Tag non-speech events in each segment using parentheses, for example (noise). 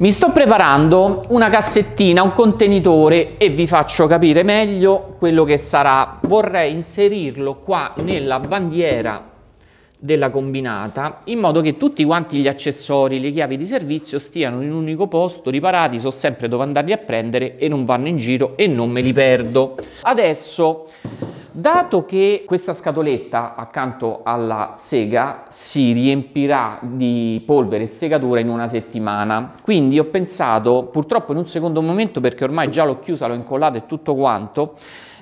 Mi sto preparando una cassettina, un contenitore e vi faccio capire meglio quello che sarà. Vorrei inserirlo qua nella bandiera della combinata in modo che tutti quanti gli accessori, le chiavi di servizio stiano in un unico posto, riparati, so sempre dove andarli a prendere e non vanno in giro e non me li perdo. Adesso Dato che questa scatoletta accanto alla sega si riempirà di polvere e segatura in una settimana, quindi ho pensato, purtroppo in un secondo momento perché ormai già l'ho chiusa, l'ho incollata e tutto quanto,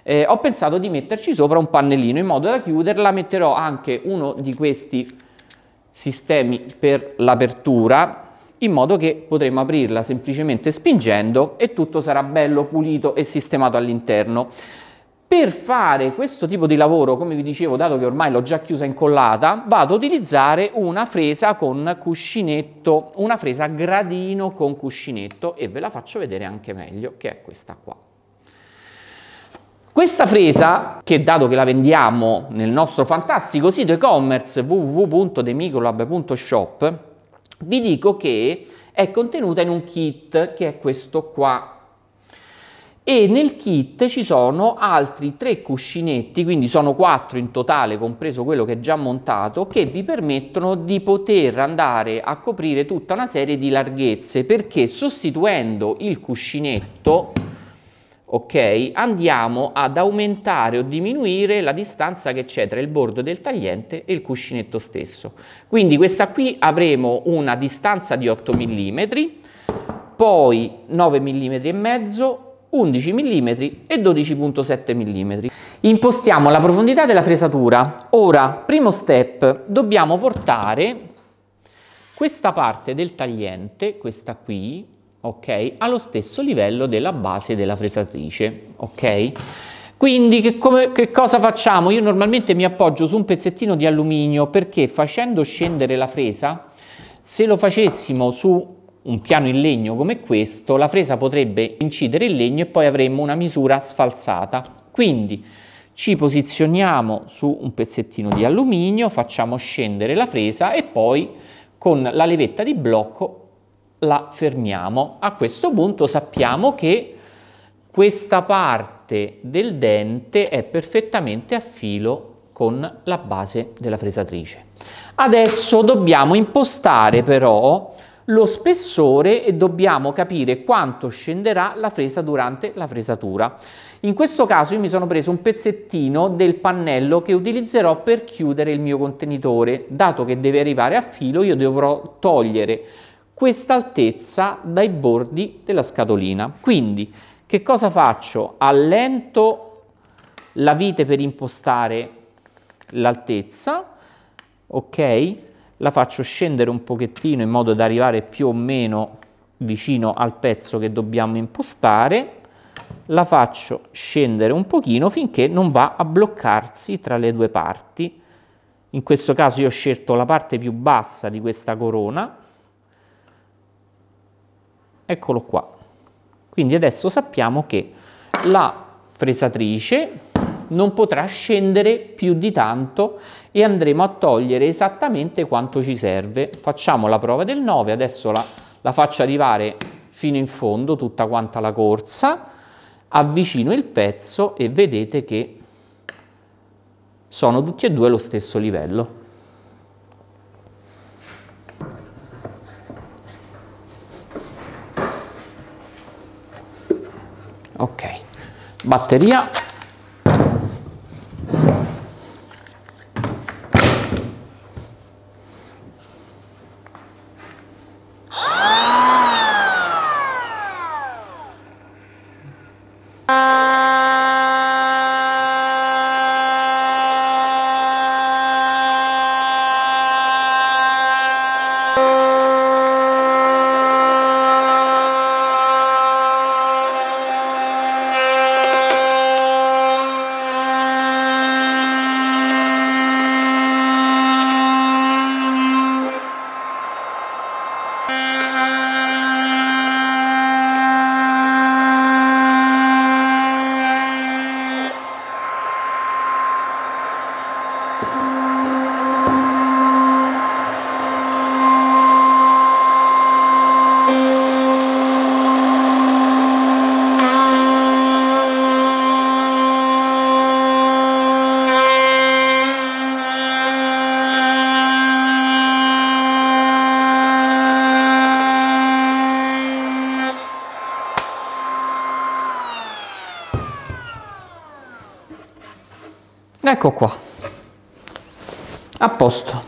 eh, ho pensato di metterci sopra un pannellino in modo da chiuderla, metterò anche uno di questi sistemi per l'apertura in modo che potremo aprirla semplicemente spingendo e tutto sarà bello pulito e sistemato all'interno. Per fare questo tipo di lavoro, come vi dicevo, dato che ormai l'ho già chiusa e incollata, vado ad utilizzare una fresa con cuscinetto, una fresa a gradino con cuscinetto e ve la faccio vedere anche meglio, che è questa qua. Questa fresa, che dato che la vendiamo nel nostro fantastico sito e-commerce www.demicolab.shop, vi dico che è contenuta in un kit che è questo qua e nel kit ci sono altri tre cuscinetti, quindi sono quattro in totale, compreso quello che è già montato, che vi permettono di poter andare a coprire tutta una serie di larghezze, perché sostituendo il cuscinetto, ok, andiamo ad aumentare o diminuire la distanza che c'è tra il bordo del tagliente e il cuscinetto stesso. Quindi questa qui avremo una distanza di 8 mm, poi 9 mm e mezzo, 11 mm e 12.7 mm. Impostiamo la profondità della fresatura. Ora, primo step, dobbiamo portare questa parte del tagliente, questa qui, ok, allo stesso livello della base della fresatrice, ok? Quindi che, come, che, cosa facciamo? Io normalmente mi appoggio su un pezzettino di alluminio perché facendo scendere la fresa, se lo facessimo su un piano in legno come questo, la fresa potrebbe incidere il legno e poi avremmo una misura sfalsata. Quindi ci posizioniamo su un pezzettino di alluminio, facciamo scendere la fresa e poi con la levetta di blocco la fermiamo. A questo punto sappiamo che questa parte del dente è perfettamente a filo con la base della fresatrice. Adesso dobbiamo impostare però lo spessore e dobbiamo capire quanto scenderà la fresa durante la fresatura. In questo caso io mi sono preso un pezzettino del pannello che utilizzerò per chiudere il mio contenitore. Dato che deve arrivare a filo io dovrò togliere questa altezza dai bordi della scatolina. Quindi che cosa faccio? Allento la vite per impostare l'altezza, ok? la faccio scendere un pochettino in modo da arrivare più o meno vicino al pezzo che dobbiamo impostare, la faccio scendere un pochino finché non va a bloccarsi tra le due parti. In questo caso io ho scelto la parte più bassa di questa corona, eccolo qua. Quindi adesso sappiamo che la fresatrice non potrà scendere più di tanto e andremo a togliere esattamente quanto ci serve. Facciamo la prova del 9, adesso la, la faccio arrivare fino in fondo tutta quanta la corsa, avvicino il pezzo e vedete che sono tutti e due allo stesso livello. Ok, batteria ecco qua a posto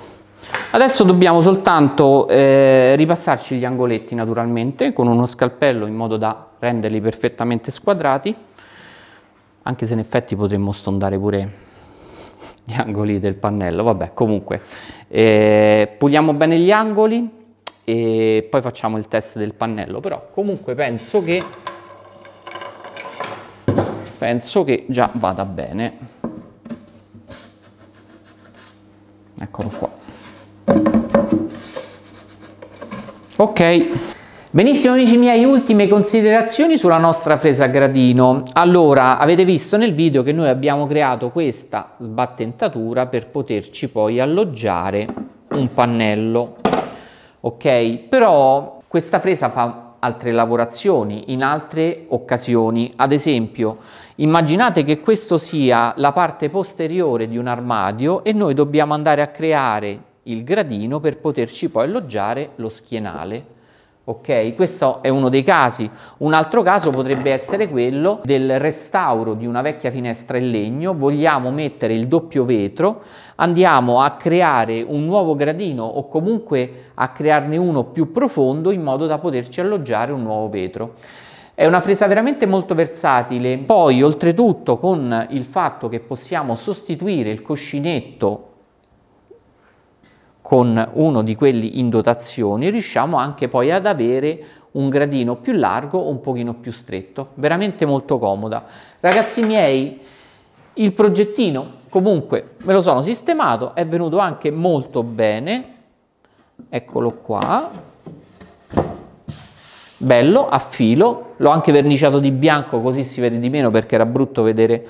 adesso dobbiamo soltanto eh, ripassarci gli angoletti naturalmente con uno scalpello in modo da renderli perfettamente squadrati anche se in effetti potremmo stondare pure gli angoli del pannello vabbè comunque eh, puliamo bene gli angoli e poi facciamo il test del pannello però comunque penso che penso che già vada bene eccolo qua ok Benissimo amici miei, ultime considerazioni sulla nostra fresa a gradino. Allora, avete visto nel video che noi abbiamo creato questa sbattentatura per poterci poi alloggiare un pannello, ok? Però questa fresa fa altre lavorazioni, in altre occasioni. Ad esempio, immaginate che questo sia la parte posteriore di un armadio e noi dobbiamo andare a creare il gradino per poterci poi alloggiare lo schienale Ok, questo è uno dei casi. Un altro caso potrebbe essere quello del restauro di una vecchia finestra in legno, vogliamo mettere il doppio vetro, andiamo a creare un nuovo gradino o comunque a crearne uno più profondo in modo da poterci alloggiare un nuovo vetro. È una fresa veramente molto versatile, poi oltretutto con il fatto che possiamo sostituire il cuscinetto con uno di quelli in dotazione riusciamo anche poi ad avere un gradino più largo o un pochino più stretto, veramente molto comoda. Ragazzi miei, il progettino comunque me lo sono sistemato, è venuto anche molto bene, eccolo qua, bello, a filo, l'ho anche verniciato di bianco così si vede di meno perché era brutto vedere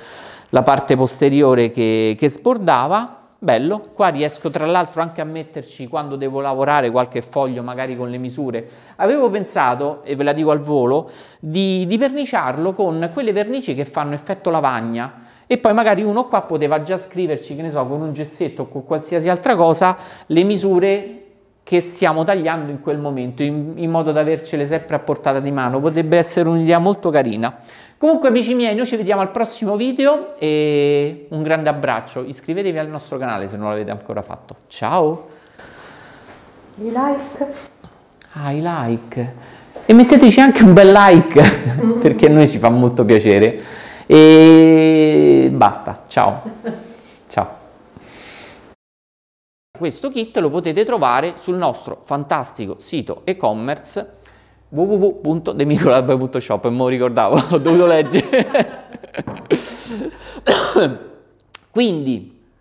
la parte posteriore che, che sbordava, bello, qua riesco tra l'altro anche a metterci quando devo lavorare qualche foglio magari con le misure. Avevo pensato, e ve la dico al volo, di, di verniciarlo con quelle vernici che fanno effetto lavagna e poi magari uno qua poteva già scriverci, che ne so, con un gessetto o con qualsiasi altra cosa, le misure che stiamo tagliando in quel momento, in, in modo da avercele sempre a portata di mano. Potrebbe essere un'idea molto carina. Comunque amici miei, noi ci vediamo al prossimo video e un grande abbraccio. Iscrivetevi al nostro canale se non l'avete ancora fatto. Ciao! I like. Ah, i like. E metteteci anche un bel like, (laughs) perché a noi ci fa molto piacere. E basta, ciao. ciao. Questo kit lo potete trovare sul nostro fantastico sito e-commerce www.demicolab.shop e mo ricordavo, (laughs) ho dovuto leggere. (laughs) Quindi